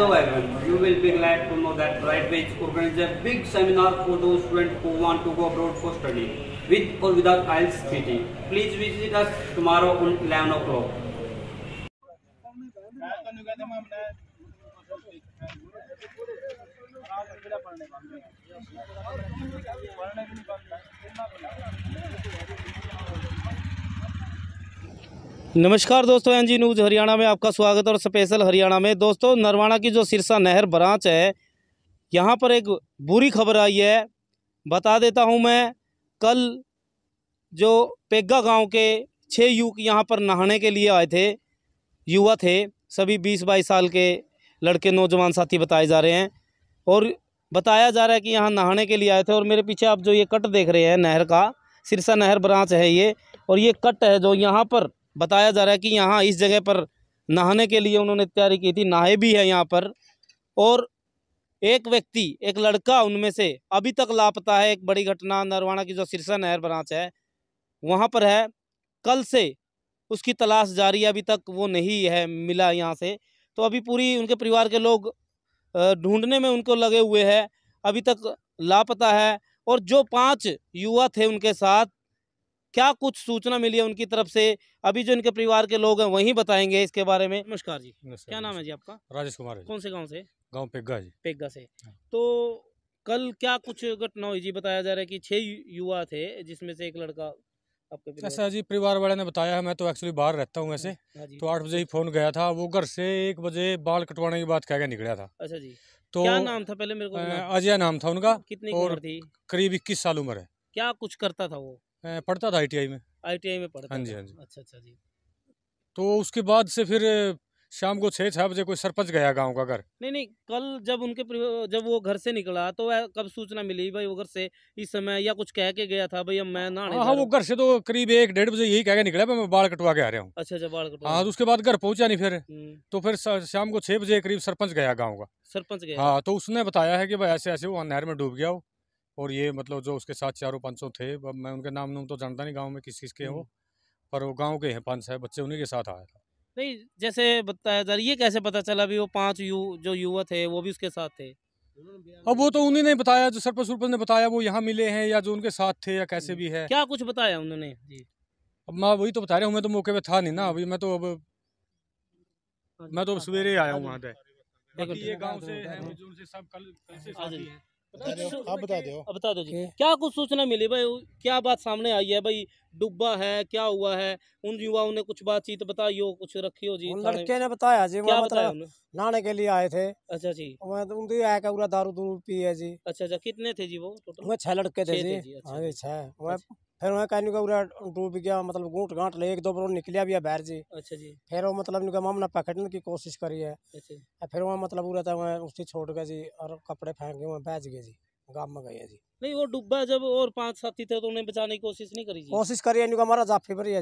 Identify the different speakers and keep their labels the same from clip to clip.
Speaker 1: Hello everyone, you will be glad to know that BrightWage organizes a big seminar for those students who want to go abroad for study, with or without IELTS PT. Please visit us tomorrow on 11 o'clock. पढ़ने नमस्कार दोस्तों NG news Haryana में आपका स्वागत और special Haryana में दोस्तों नरवाना की जो सिरसा नहर ब्रांच है यहाँ पर एक बुरी खबर आई है बता देता हूँ मैं कल जो पेग्गा गांव के छः युवक यहाँ पर नहाने के लिए आए थे युवा थे सभी बीस बाईस साल के लड़के नौजवान साथी बताए जा रहे हैं और बताया जा रहा है कि यहाँ नहाने के लिए आए थे और मेरे पीछे आप जो ये कट देख रहे हैं नहर का सिरसा नहर ब्रांच है ये और ये कट है जो यहाँ पर बताया जा रहा है कि यहाँ इस जगह पर नहाने के लिए उन्होंने तैयारी की थी नहाए भी है यहाँ पर और एक व्यक्ति एक लड़का उनमें से अभी तक लापता है एक बड़ी घटना नरवाना की जो सिरसा नहर ब्रांच है वहाँ पर है कल से उसकी तलाश जारी है अभी तक वो नहीं है मिला यहाँ से तो अभी पूरी उनके परिवार के लोग ढूंढने में उनको लगे हुए हैं अभी तक लापता है और जो पांच युवा थे उनके साथ क्या कुछ सूचना मिली है उनकी तरफ से अभी जो इनके परिवार के लोग हैं वही बताएंगे इसके बारे में नमस्कार जी नमस्कार, क्या नाम है जी आपका राजेश कुमार कौन से गाँव से गाँव पेगा जी पेगा से हाँ। तो कल क्या कुछ घटना हुई जी बताया जा रहा है कि छह युवा थे जिसमें से एक लड़का ऐसा अच्छा जी परिवार
Speaker 2: वाले ने बताया है मैं तो एक्चुअली बाहर रहता हूँ ऐसे हाँ, हाँ तो आठ बजे ही फोन गया था वो घर से एक बजे बाल कटवाने की बात कह के निकला था अच्छा जी तो क्या नाम था पहले मेरे को अजय नाम था उनका कितनी उम्र थी करीब इक्कीस साल उम्र है
Speaker 1: क्या कुछ करता था वो
Speaker 2: पढ़ता था आई में
Speaker 1: आई में पढ़ता हाँ जी हाँ जी अच्छा अच्छा जी
Speaker 2: तो उसके बाद से फिर शाम को छः छः बजे कोई सरपंच गया गांव का घर
Speaker 1: नहीं नहीं कल जब उनके जब वो घर से निकला तो कब सूचना मिली भाई वो घर से इस समय या कुछ कह के गया था भाई मैं ना हाँ वो
Speaker 2: घर से तो करीब एक डेढ़ बजे यही कह के निकला मैं बाल कटवा के आ रहा हूँ अच्छा अच्छा बाल कटवा हाँ तो उसके बाद घर पहुँचा नहीं फिर हम्म। तो फिर शाम को छः बजे करीब सरपंच गया गाँव का सरपंच गया हाँ तो उसने बताया है कि भाई ऐसे ऐसे वो नहर में डूब गया हो और ये मतलब जो उसके साथ चारों पाँचों थे मैं उनके नाम नूम तो जानता नहीं गाँव में किस किस के हो पर वो गाँव के हैं पाँच छः बच्चे उन्हीं के साथ आया था
Speaker 1: नहीं जैसे बताया जा ये कैसे पता चला भी वो पाँच यू जो युवा थे वो भी उसके साथ थे
Speaker 2: अब वो तो उन्हीं ने बताया जो सरपंच सरपंच ने बताया वो यहाँ मिले हैं या जो उनके साथ थे या कैसे भी है क्या कुछ
Speaker 1: बताया उन्होंने
Speaker 2: अब मैं वही तो बता रहा हूँ मैं तो मौके पे था नहीं ना अभी मैं तो अब हाँ मैं तो हाँ सवेरे आया हूँ वहाँ
Speaker 1: पे ये गाँव से है
Speaker 2: सब कल कल से हाँ साथी हैं आप बता
Speaker 1: दो अब बता दो जी क्या कुछ सूचना मिली भाई क्या बात सामने आई है भाई डूबा है क्या हुआ है उन युवाओं ने कुछ बातचीत बताई हो कुछ रखी हो जी लड़के ने बताया जी क्या मतलब बताया
Speaker 3: नहाने के लिए आए थे अच्छा जी तो उनकी आया का पूरा दारू दूर पी है जी
Speaker 1: अच्छा अच्छा कितने थे जी
Speaker 3: वो छह लड़के थे अच्छा हाँ जी छह फिर वहाँ कहने का उरा डूब गया मतलब घूट गांट ले एक दो बार निकलिया भी है बैर जी अच्छा जी फिर वो मतलब इनका मामला पकड़ने की कोशिश करी है अच्छा फिर वहाँ मतलब उरा था वहाँ उसी छोड़ गया जी और कपड़े फेंक गए वहाँ बैच गए जी गांव में गए जी
Speaker 1: नहीं वो डूबा जब और पांच साथी थे तो उन्हें बचाने की कोशिश नहीं करी कोशिश
Speaker 3: करी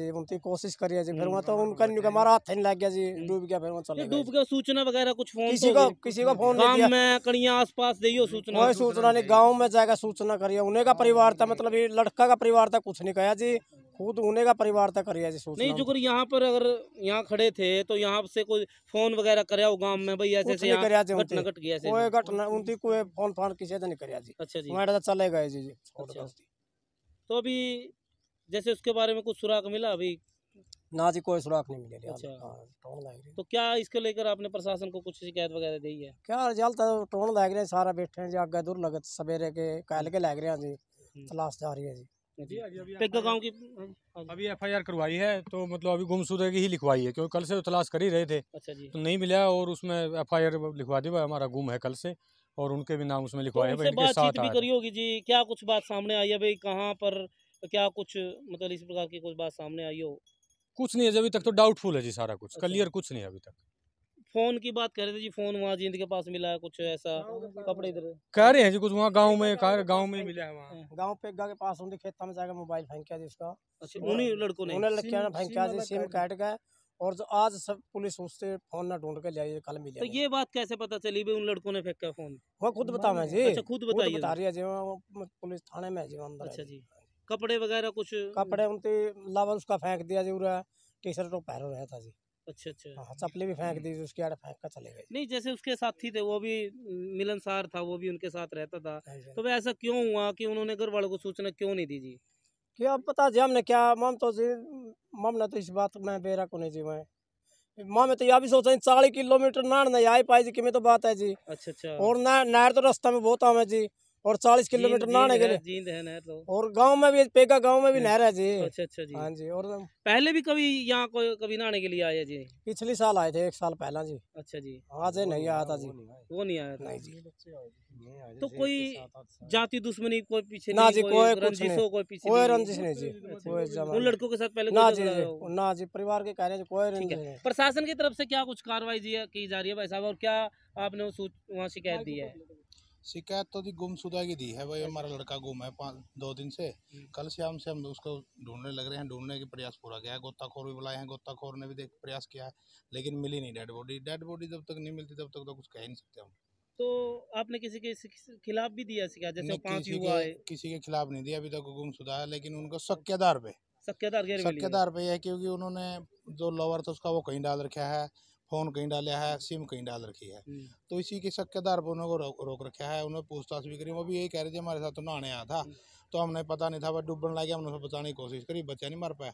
Speaker 3: जी उनकी कोशिश करी जी फिर हम्म, तो हाँ, उनका हाथ नहीं लग गया जी हम्म। डूब गया फिर चले
Speaker 1: डूब गया सूचना वगैरह कुछ फोन किसी तो किसी फोन में कड़िया आस पास सूचना कोई सूचना नहीं गाँव
Speaker 3: में जाएगा सूचना करिए उन्हें का हाँ, परिवार था मतलब लड़का का परिवार था कुछ नहीं कहा जी खुद होने का परिवार तक कर नहीं जो
Speaker 1: यहाँ पर अगर यहाँ खड़े थे तो यहाँ से कोई फोन वगैरह कर हो गांव में भाई ऐसे ऐसे घटना घट गया कोई
Speaker 3: घटना उनकी कोई फोन फान किसी से नहीं कराया जी अच्छा जी हमारे चले गए जी जी अच्छा।
Speaker 1: तो अभी जैसे उसके बारे में कुछ सुराग मिला
Speaker 3: अभी ना जी कोई सुराख नहीं मिले अच्छा
Speaker 1: हाँ, तो क्या इसको लेकर आपने प्रशासन को कुछ शिकायत वगैरह दी है
Speaker 3: क्या जल तो टोन लग रहे सारा बैठे जी आगे दूर लगे सवेरे के कल हम्म। के लग रहे हैं जी हम्म। तलाश जा रही है जी अभी
Speaker 2: जी
Speaker 1: पेगा गांव की हाँ अभी एफआईआर
Speaker 2: करवाई है तो मतलब अभी गुमशुदे की ही लिखवाई है क्योंकि कल से तो तलाश कर ही रहे थे अच्छा जी तो नहीं मिला और उसमें एफआईआर लिखवा दी हमारा गुम है कल से और उनके भी नाम उसमें लिखवाए तो
Speaker 1: जी क्या कुछ बात सामने आई है भाई कहाँ पर क्या कुछ मतलब इस प्रकार की कुछ बात सामने आई हो
Speaker 2: कुछ नहीं है अभी तक तो डाउटफुल है जी सारा कुछ अच्छा। क्लियर कुछ नहीं है अभी तक
Speaker 1: फोन की बात कर
Speaker 3: रहे थे जी फोन वहाँ जींद के पास मिला है कुछ ऐसा कपड़े इधर
Speaker 2: कह रहे हैं जी कुछ वहाँ गांव में गांव में मिला है वहाँ हाँ।
Speaker 3: गांव पेगा के पास उनके खेत में जाकर मोबाइल फेंका जिसका उसका अच्छा, उन्हीं लड़कों ने उन्हें लड़कियाँ फेंका जी सिम काट गए और जो आज सब पुलिस उससे फोन ना ढूंढ कर लिया कल मिले तो
Speaker 1: ये बात कैसे पता चली भी उन लड़कों ने फेंका फोन वो खुद बता मैं जी अच्छा खुद बताइए बता रही
Speaker 3: है जी वो पुलिस थाने में जी अंदर अच्छा जी
Speaker 1: कपड़े वगैरह कुछ कपड़े
Speaker 3: उनके लावा उसका फेंक दिया जी टी शर्ट और पैर रहा था जी अच्छा अच्छा हाँ, हाँ, भी फेंक दी उसकी फेंक कर चले गए
Speaker 1: नहीं जैसे उसके साथी थे वो भी मिलनसार था वो भी उनके साथ रहता था हाँ तो वह ऐसा क्यों हुआ कि उन्होंने घर वालों को सूचना क्यों नहीं दी जी
Speaker 3: क्या पता जी हमने क्या मम तो जी मम ने तो इस बात में बेरा को नहीं जी मैं माँ मैं तो यह भी सोचा चालीस किलोमीटर नाड़ नहीं आई पाई जी कि तो बात है जी अच्छा अच्छा और नहर तो रास्ता में बहुत आम है जी और चालीस किलोमीटर नहाने के लिए तो। और गांव में भी पेगा गांव में भी हाँ। नहर है जी अच्छा अच्छा जी हाँ जी और तो-
Speaker 1: पहले भी कभी यहाँ को कभी नहाने के लिए आए जी
Speaker 3: पिछले साल आए थे एक साल पहला जी अच्छा जी आज नहीं आया था जी वो नहीं आया था नहीं जी
Speaker 1: तो कोई जाति दुश्मनी
Speaker 3: कोई पीछे ना जी कोई कुछ हो कोई पीछे कोई रंजिश नहीं जी अच्छा, कोई उन लड़कों के साथ पहले ना जी ना जी परिवार के कह कहने कोई रंजिश
Speaker 1: प्रशासन की तरफ से क्या कुछ कार्रवाई की जा रही है भाई साहब और क्या आपने वहाँ शिकायत दी है
Speaker 3: शिकायत तो दी गुमशुदा की दी है भाई अच्छा।
Speaker 4: हमारा लड़का गुम है पाँच दो दिन से हम्म। कल शाम से हम उसको ढूंढने लग रहे हैं ढूंढने के प्रयास पूरा गया है गोताखोर भी बुलाए हैं गोताखोर ने भी देख प्रयास किया है लेकिन मिली नहीं डेड बॉडी डेड बॉडी जब तक नहीं
Speaker 1: मिलती तब तक तो कुछ कह नहीं सकते हम तो आपने किसी के खिलाफ भी दिया शिकायत जैसे पांच युवा है
Speaker 4: किसी के खिलाफ नहीं दिया अभी तक तो गुमशुदा है लेकिन उनको शक के आधार पे शक के आधार पे है क्योंकि उन्होंने जो लोअर था उसका वो कहीं डाल रखा है फ़ोन कहीं डाले है सिम कहीं डाल रखी है हम्म। तो इसी के शक के आधार पर उन्होंने रोक, रखा है उन्होंने पूछताछ भी करी वो भी यही कह रहे थे हमारे साथ तो नहाने आया था हम्म। तो हमने पता नहीं था वह डूबने लग गया हमने उसको बचाने की कोशिश करी बच्चा नहीं मर पाया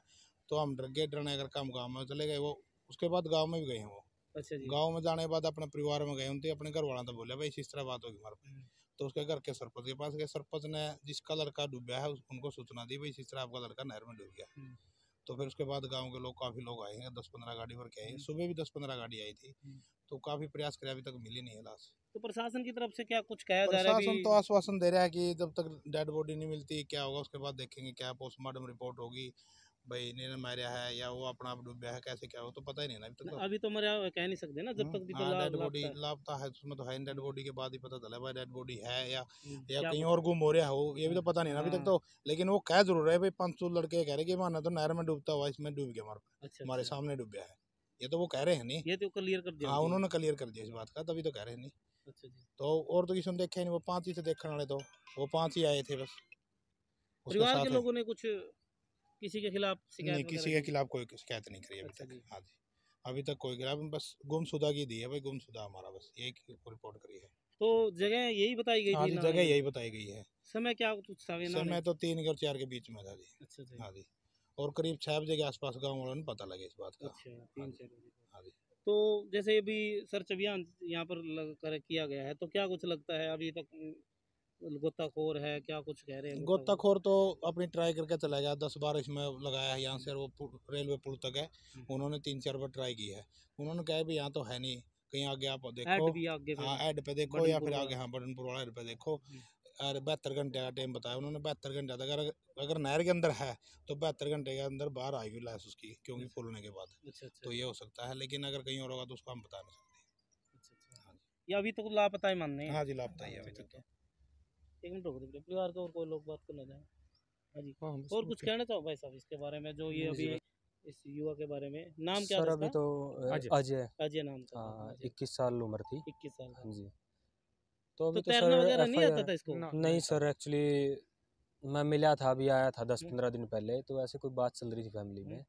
Speaker 4: तो हम डर गए डरने अगर काम गाँव में चले गए वो उसके बाद गाँव में भी गए हैं वो अच्छा गाँव में जाने के बाद अपने परिवार में गए उनके अपने घर वालों तो बोले भाई इस तरह बात होगी हमारे पास हम्म। तो उसके घर के सरपंच के पास गए सरपंच ने जिसका लड़का डूबा है उनको सूचना दी भाई इस तरह आपका लड़का नहर में डूब गया तो फिर उसके बाद गांव के लोग काफ़ी लोग आए हैं दस पंद्रह गाड़ी भर के आए हम्म। सुबह भी दस पंद्रह गाड़ी आई थी हम्म। तो काफ़ी प्रयास करे अभी तक मिली नहीं है लाश
Speaker 1: तो प्रशासन की तरफ से क्या कुछ कहा जा रहा है प्रशासन तो आश्वासन दे रहा है कि जब तक
Speaker 4: डेड बॉडी नहीं मिलती क्या होगा उसके बाद देखेंगे क्या पोस्टमार्टम रिपोर्ट होगी भाई इन्होंने मारा है या वो अपना आप डूबा है कैसे क्या हो तो पता ही नहीं ना अभी तक तो
Speaker 1: अभी तो मरा कह नहीं सकते ना जब हम्म, तक भी तो डेड हाँ, बॉडी
Speaker 4: लापता है उसमें तो है डेड बॉडी के बाद ही पता चला भाई डेड बॉडी है या हम्म, या कहीं और गुम हो रहा हो ये भी तो पता नहीं ना अभी तक हाँ। तो लेकिन वो कह जरूर है भाई पाँच सौ लड़के कह रहे कि माना तो नहर में डूबता हुआ इसमें डूब गया हमारा अच्छा, हमारे अच्छा। सामने डूब गया है ये तो वो कह रहे हैं नहीं ये तो क्लियर कर दिया हाँ उन्होंने क्लियर कर दिया इस बात का तभी तो कह रहे हैं नहीं अच्छा तो और तो किसी ने देखे नहीं वो पांच ही थे देखने वाले तो वो पांच ही आए थे बस परिवार के लोगों
Speaker 1: ने कुछ किसी के खिलाफ नहीं किसी के
Speaker 4: खिलाफ कोई शिकायत नहीं करी अभी अच्छा तक हाँ जी अभी तक कोई खिलाफ बस गुमशुदा की दी है भाई गुमशुदा हमारा बस यही रिपोर्ट करी है तो जगह यही बताई गई हाँ जगह यही बताई गई है समय
Speaker 1: क्या कुछ था समय
Speaker 4: तो तीन और चार के बीच में था अच्छा जी हाँ जी और करीब छह बजे के आसपास गाँव वालों ने पता लगे इस बात का अच्छा, हाँ,
Speaker 1: हाँ तो जैसे अभी सर्च अभियान यहाँ पर लग कर किया गया है तो क्या कुछ लगता है अभी तक गोताखोर है क्या कुछ कह रहे हैं गोताखोर
Speaker 4: तो अपनी ट्राई करके चला गया दस बार इसमें लगाया है यहाँ से वो रेलवे पुल तक है हम्म। उन्होंने तीन चार बार ट्राई की है उन्होंने कहा भी यहाँ तो है नहीं कहीं आगे आप देखो हाँ एड पे देखो या फिर आगे हाँ बटनपुर वाला एड पे देखो अरे हम्म। बहत्तर घंटे का टाइम बताया उन्होंने बहत्तर घंटे तक अगर अगर नहर के अंदर है तो बहत्तर घंटे के अंदर बाहर आएगी लाइस उसकी क्योंकि अच्छा। फुल होने के बाद अच्छा, अच्छा। तो ये हो सकता है लेकिन अगर कहीं और होगा तो उसको हम बता नहीं सकते ये अभी तो लापता ही मानने हाँ जी लापता ही हाँ अभी तक तो
Speaker 1: एक मिनट रोक दीजिए परिवार के और कोई लोग बात करना चाहें हाँ जी हाँ, और कुछ कहना चाहो भाई साहब इसके बारे में जो ये अभी इस युवा के बारे में नाम क्या सर अभी तो अजय अजय नाम था हाँ,
Speaker 5: इक्कीस साल उम्र थी इक्कीस साल हाँ जी तो, तो अभी तो, तो सर नहीं आता था इसको नहीं सर एक्चुअली मैं मिला था अभी आया था दस हम्म। पंद्रह दिन पहले तो ऐसे कोई बात चल रही थी फैमिली में हम्म।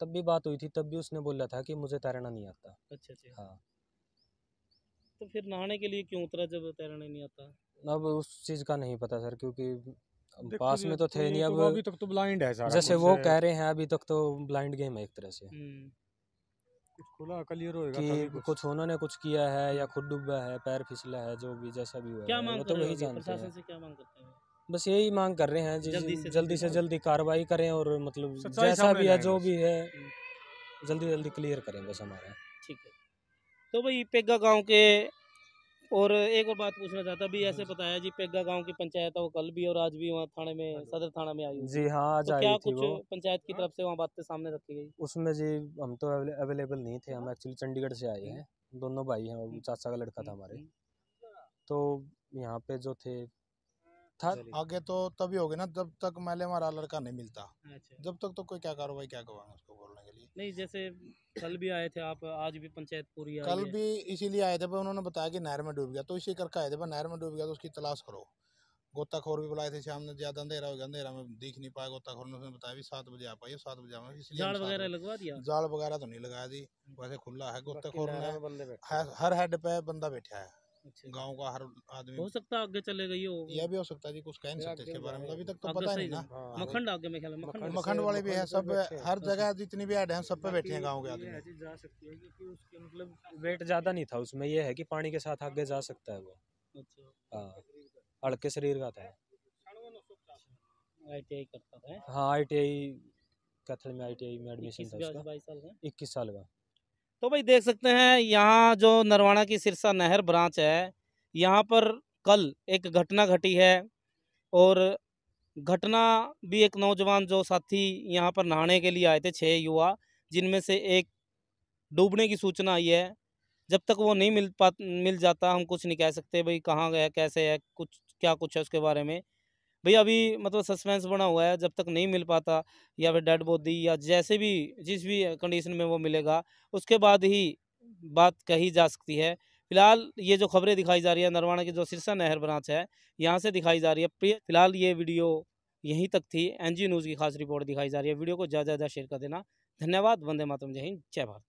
Speaker 5: तब भी बात हुई थी तब भी उसने बोला था कि मुझे तैरना नहीं आता अच्छा अच्छा हाँ
Speaker 1: तो फिर नहाने के लिए क्यों उतरा जब तैरना नहीं आता
Speaker 5: अब उस चीज़ का नहीं पता सर क्योंकि पास में तो थे नहीं तो अब अभी तक तो ब्लाइंड है सारा जैसे वो कह रहे हैं अभी तक तो ब्लाइंड गेम है एक तरह से
Speaker 2: हम्म। खुला क्लियर होएगा कि कुछ।, कुछ
Speaker 5: उन्होंने कुछ किया है या खुद डूबा है पैर फिसला है जो भी जैसा भी हुआ है मांग तो वही जानते हैं से
Speaker 1: क्या मांग करते हैं
Speaker 5: बस यही मांग कर रहे हैं जल्दी से जल्दी से जल्दी कार्रवाई करें और मतलब जैसा भी है जो भी है हम्म। जल्दी जल्दी क्लियर करें बस हमारा
Speaker 1: ठीक है तो भाई पेगा गांव के और एक और बात पूछना चाहता अभी ऐसे बताया जी पेगा गांव की पंचायत है वो कल भी और आज भी वहाँ थाने में सदर थाना में आई जी हाँ आज तो क्या कुछ पंचायत की तरफ से वहाँ बातें सामने रखी
Speaker 3: गई
Speaker 5: उसमें जी हम तो अवेलेबल नहीं थे हम एक्चुअली चंडीगढ़ से आए हैं दोनों भाई हैं हम्म। चाचा का लड़का था हम्म, हमारे हम्म। तो यहाँ पे जो थे था
Speaker 4: आगे तो तभी होगी ना जब तक मैले हमारा लड़का नहीं मिलता अच्छा। जब तक तो कोई क्या कार्रवाई क्या करवाएंगे उसको बोलने
Speaker 1: नहीं जैसे कल भी आए थे आप आज भी पंचायत पूरी कल भी
Speaker 4: इसीलिए आए थे उन्होंने बताया कि नहर में डूब गया तो इसी करके आए थे नहर में डूब गया तो उसकी तलाश करो गोताखोर भी बुलाए थे शाम ने ज्यादा अंधेरा हो गया अंधेरा में देख नहीं पाया गोताखोर ने उसने बताया भी सात बजे आ पाइए सात बजे आए जाल वगैरह लगवा दिया जाल वगैरह तो नहीं लगाया दी वैसे खुला है गोताखोर ने हर हेड पे बंदा बैठा है अच्छा। गांव का हर आदमी हो सकता है आगे चले गई हो यह भी हो सकता है कुछ कह नहीं सकते इसके बारे में अभी तक तो पता नहीं ना हाँ, मखंड आगे में ख्याल मखंड मखंड वाले भी है सब हर जगह
Speaker 5: जितनी भी ऐड है सब पे बैठे हैं गाँव के आदमी जा सकती है क्योंकि उसके मतलब वेट ज्यादा नहीं था उसमें यह है कि पानी के साथ आगे जा सकता है वो अच्छा। हाँ, अड़के शरीर का था आई करता था हाँ आई टी आई कैथल में आई टी आई में एडमिशन था इक्कीस साल का
Speaker 1: तो भाई देख सकते हैं यहाँ जो नरवाना की सिरसा नहर ब्रांच है यहाँ पर कल एक घटना घटी है और घटना भी एक नौजवान जो साथी यहाँ पर नहाने के लिए आए थे छः युवा जिनमें से एक डूबने की सूचना आई है जब तक वो नहीं मिल पा मिल जाता हम कुछ नहीं कह सकते भाई कहाँ गया कैसे है कुछ क्या कुछ है उसके बारे में भाई अभी मतलब सस्पेंस बना हुआ है जब तक नहीं मिल पाता या फिर डेड बॉडी या जैसे भी जिस भी कंडीशन में वो मिलेगा उसके बाद ही बात कही जा सकती है फिलहाल ये जो खबरें दिखाई जा रही है नरवाना की जो सिरसा नहर ब्रांच है यहाँ से दिखाई जा रही है फिलहाल ये वीडियो यहीं तक थी एनजी न्यूज़ की खास रिपोर्ट दिखाई जा रही है वीडियो को ज़्यादा ज़्यादा शेयर कर देना धन्यवाद वंदे मातम जय हिंद जय भारत